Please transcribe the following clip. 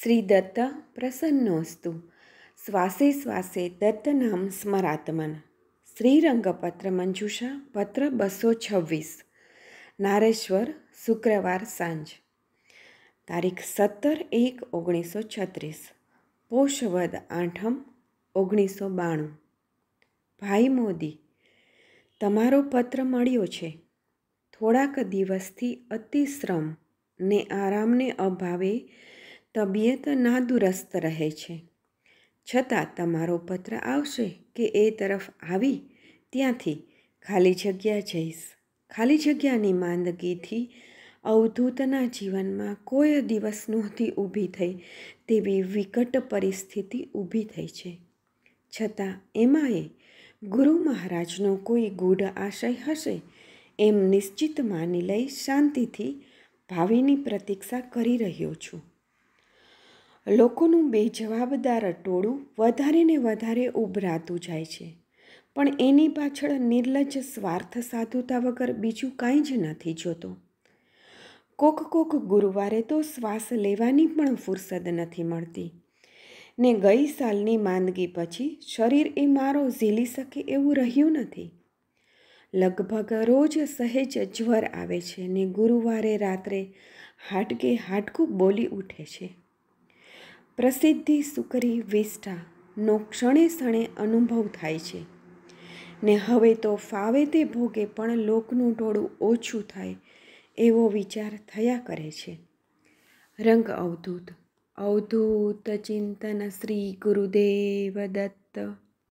શ્રી દત્ત પ્રસન્નોસ્તુ શ્વાસે શ્વાસે દત્ત નામ સ્મરાત્મન શ્રીરંગપત્ર મંજુષા પત્ર બસો છવ્વીસ નારેશ્વર શુક્રવાર સાંજ તારીખ સત્તર એક ઓગણીસો છત્રીસ પોષવદ આઠમ ઓગણીસો બાણું ભાઈ મોદી તમારો પત્ર મળ્યો છે થોડાક દિવસથી અતિશ્રમ ને આરામને અભાવે તબિયત નાદુરસ્ત રહે છે છતાં તમારો પત્ર આવશે કે એ તરફ આવી ત્યાંથી ખાલી જગ્યા જઈશ ખાલી જગ્યાની માંદગીથી અવધૂતના જીવનમાં કોઈ દિવસ નહોતી ઊભી થઈ તેવી વિકટ પરિસ્થિતિ ઊભી થઈ છે છતાં એમાં એ ગુરુ મહારાજનો કોઈ ગૂઢ આશય હશે એમ નિશ્ચિત માની લઈ શાંતિથી ભાવિની પ્રતીક્ષા કરી રહ્યો છું લોકોનું બેજવાબદાર ટોળું વધારે ને વધારે ઉભરાતું જાય છે પણ એની પાછળ નિર્લજ્જ સ્વાર્થ સાધુતા વગર બીજું કાંઈ જ નથી જોતું કોક કોક ગુરુવારે તો શ્વાસ લેવાની પણ ફુરસદ નથી મળતી ને ગઈ સાલની માંદગી પછી શરીર એ મારો ઝીલી શકે એવું રહ્યું નથી લગભગ રોજ સહેજ જ્વર આવે છે ને ગુરુવારે રાત્રે હાટકે હાડકું બોલી ઉઠે છે પ્રસિદ્ધિ સુકરી વિષ્ઠાનો ક્ષણે ક્ષણે અનુભવ થાય છે ને હવે તો ફાવે તે ભોગે પણ લોકનું ટોળું ઓછું થાય એવો વિચાર થયા કરે છે રંગ અવધૂત અવધૂત ચિંતન શ્રી ગુરુદેવ દત્ત